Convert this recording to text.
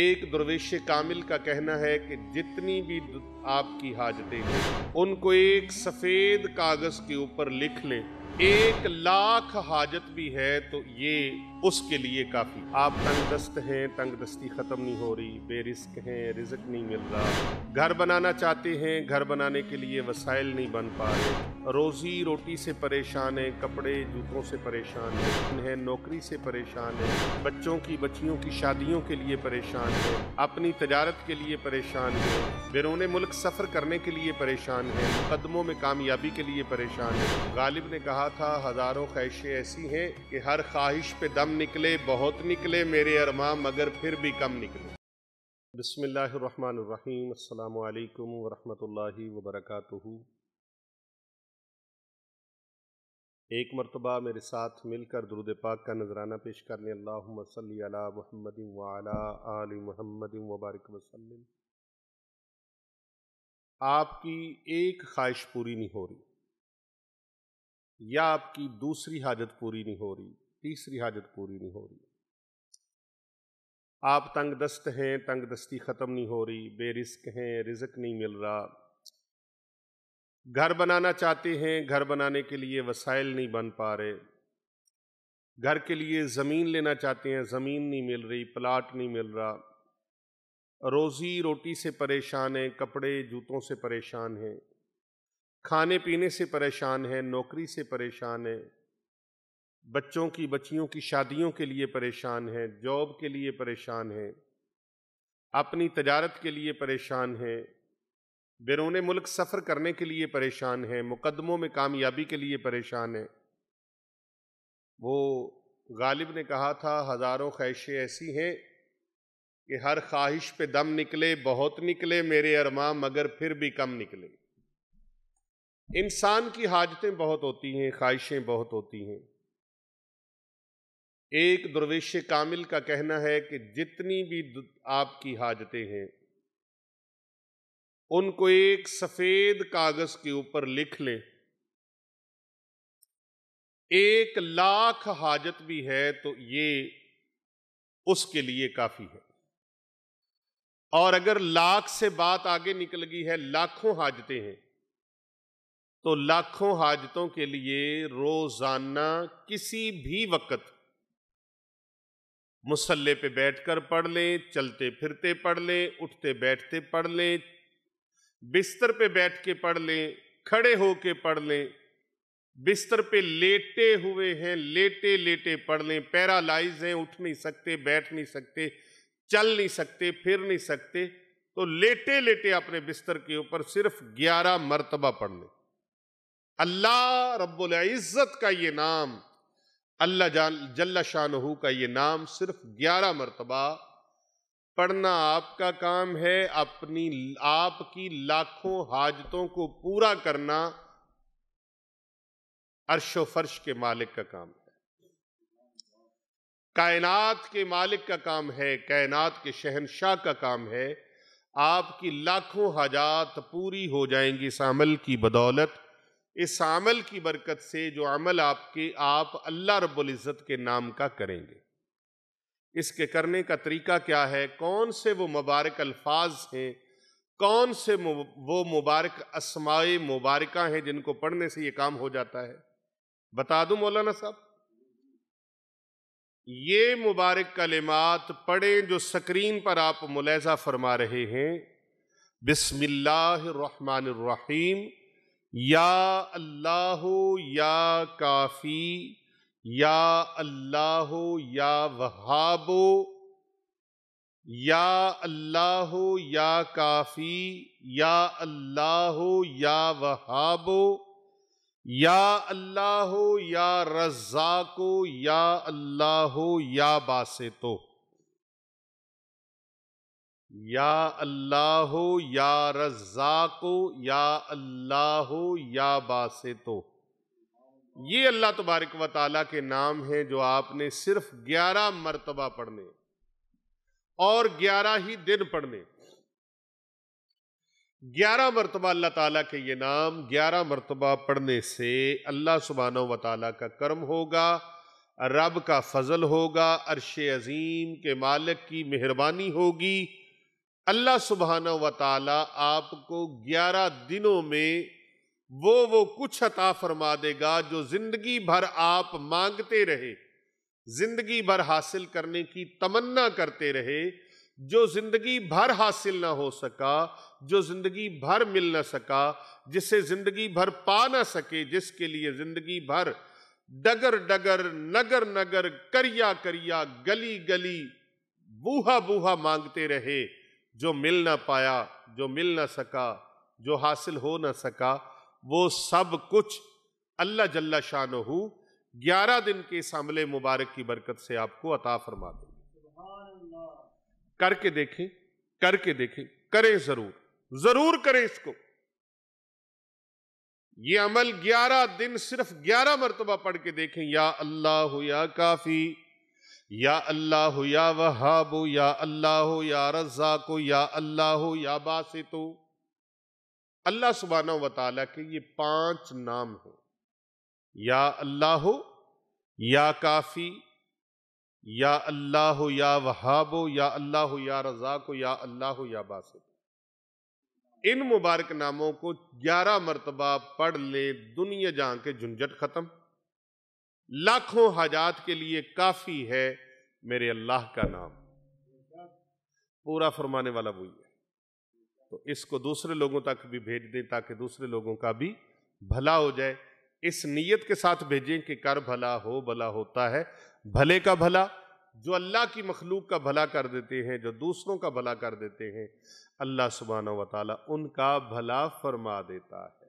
एक दुर्वेश्य कामिल का कहना है कि जितनी भी आपकी हाजतें हैं उनको एक सफ़ेद कागज़ के ऊपर लिख लें एक लाख हाजत भी है तो ये उसके लिए काफ़ी आप तंग दस्त हैं तंग दस्ती ख़त्म नहीं हो रही बेरिस्क हैं रिजक नहीं मिल रहा घर बनाना चाहते हैं घर बनाने के लिए वसाइल नहीं बन पा रहे रोज़ी रोटी से परेशान है कपड़े जूतों से परेशान है नौकरी से परेशान है बच्चों की बच्चियों की शादियों के लिए परेशान है अपनी तजारत के लिए परेशान है बैरून मुल्क सफ़र करने के लिए परेशान है मुकदमों में कामयाबी के लिए परेशान है गालिब ने कहा था हज़ारों ख्वाहिशें ऐसी हैं कि हर ख्वाहिश पे दम निकले बहुत निकले मेरे अरमा मगर फिर भी कम निकले बसमीम अल्लाम वरहि वबरक एक मरतबा मेरे साथ मिलकर दरुद पाक का नजराना पेश करने अल्लाह अला महमद महमद वबारक वसलम आपकी एक ख्वाहिश पूरी नहीं हो रही या आपकी दूसरी हाजत पूरी नहीं हो रही तीसरी हाजत पूरी नहीं हो रही आप तंग दस्त हैं तंग दस्ती ख़त्म नहीं हो रही बेरिस्क हैं रिजक नहीं मिल रहा घर बनाना चाहते हैं घर बनाने के लिए वसाइल नहीं बन पा रहे घर के लिए ज़मीन लेना चाहते हैं ज़मीन नहीं मिल रही प्लाट नहीं मिल रहा रोज़ी रोटी से परेशान हैं कपड़े जूतों से परेशान हैं खाने पीने से परेशान हैं नौकरी से परेशान हैं बच्चों की बच्चियों की शादियों के लिए परेशान हैं जॉब के लिए परेशान हैं अपनी तजारत के लिए परेशान हैं बैरून मुल्क सफ़र करने के लिए परेशान हैं मुकदमों में कामयाबी के लिए परेशान हैं वो गालिब ने कहा था हज़ारों ख्वाहिशें ऐसी हैं कि हर ख्वाहिश पे दम निकले बहुत निकले मेरे अरमा मगर फिर भी कम निकले इंसान की हाजतें बहुत होती हैं ख्वाहिशें बहुत होती हैं एक दुर्वेश्य कामिल का कहना है कि जितनी भी आपकी हाजतें हैं उनको एक सफेद कागज के ऊपर लिख लें एक लाख हाजत भी है तो ये उसके लिए काफी है और अगर लाख से बात आगे निकल गई है लाखों हाजतें हैं तो लाखों हाजतों के लिए रोजाना किसी भी वक्त मुसल्ले पे बैठकर पढ़ लें चलते फिरते पढ़ लें उठते बैठते पढ़ लें बिस्तर पे बैठ के पढ़ लें खड़े हो के पढ़ लें बिस्तर पे लेटे हुए हैं लेटे लेटे पढ़ लें पैरालाइज हैं उठ नहीं सकते बैठ नहीं सकते चल नहीं सकते फिर नहीं सकते तो लेटे लेटे अपने बिस्तर के ऊपर सिर्फ ग्यारह मरतबा पढ़ लें अल्लाह रब्बुल इज़्ज़त का ये नाम अल्लाह जान जल्ला शाह का ये नाम सिर्फ ग्यारह मरतबा पढ़ना आपका काम है अपनी आपकी लाखों हाजतों को पूरा करना अर्शो फर्श के मालिक का काम है कायनात के मालिक का काम है कायनात के शहनशाह का काम है आपकी लाखों हाजात पूरी हो जाएंगी सामल की बदौलत इस अमल की बरकत से जो अमल आपके आप अल्लाह रब्ज़त के नाम का करेंगे इसके करने का तरीका क्या है कौन से वो मुबारक अल्फाज हैं कौन से वो मुबारक असमाय मुबारक हैं जिनको पढ़ने से ये काम हो जाता है बता दूं मौलाना साहब ये मुबारक कलिमात पढ़ें जो स्क्रीन पर आप मुलैजा फरमा रहे हैं बिस्मिल्लाह रहमान रहीम या अल्लाह या काफ़ी या अल्लाह या वहाबो या अल्लाह या काफ़ी या अल्लाह या वहाबो या अल्लाह या रज़ाको या अल्लाह या बासे तो या अल्लाह या रज़ाको या अल्लाह या बासितो ये अल्लाह तबारक व ताली के नाम हैं जो आपने सिर्फ ग्यारह मरतबा पढ़ने और ग्यारह ही दिन पढ़ने ग्यारह मरतबा अल्लाह ताला के ये नाम ग्यारह मरतबा पढ़ने से अल्लाह सुबहाना व ताली का कर्म होगा रब का फजल होगा अरश अजीम के मालिक की मेहरबानी होगी अल्लाह सुबहाना व ताला आपको ग्यारह दिनों में वो वो कुछ अता फरमा देगा जो जिंदगी भर आप मांगते रहे जिंदगी भर हासिल करने की तमन्ना करते रहे जो जिंदगी भर हासिल ना हो सका जो जिंदगी भर मिल ना सका जिसे जिंदगी भर पा ना सके जिसके लिए जिंदगी भर डगर डगर नगर नगर करिया करिया गली गली बूहा बूहा मांगते रहे जो मिल ना पाया जो मिल ना सका जो हासिल हो ना सका वो सब कुछ अल्लाह जल्ला शान हो ग्यारह दिन के इस हमले मुबारक की बरकत से आपको अता फरमा दें करके देखें करके देखें करें जरूर जरूर करें इसको ये अमल ग्यारह दिन सिर्फ ग्यारह मरतबा पढ़ के देखें या अल्लाह या काफी या अल्लाह या वहाबु या अल्लाह या रज़ाकु या अल्लाह या बासितु अल्लाह सुबहाना वाली के ये पांच नाम हैं या अल्लाह या काफ़ी या अल्लाह या वहाबो या अल्लाह या को या अल्लाह या बासित इन मुबारक नामों को ग्यारह मरतबा पढ़ लें दुनिया जहाँ के झंझट ख़त्म लाखों हजात के लिए काफी है मेरे अल्लाह का नाम पूरा फरमाने वाला वही है तो इसको दूसरे लोगों तक भी भेज दें ताकि दूसरे लोगों का भी भला हो जाए इस नीयत के साथ भेजें कि कर भला हो भला होता है भले का भला जो अल्लाह की मखलूक का भला कर देते हैं जो दूसरों का भला कर देते हैं अल्लाह सुबहाना वाली उनका भला फरमा देता है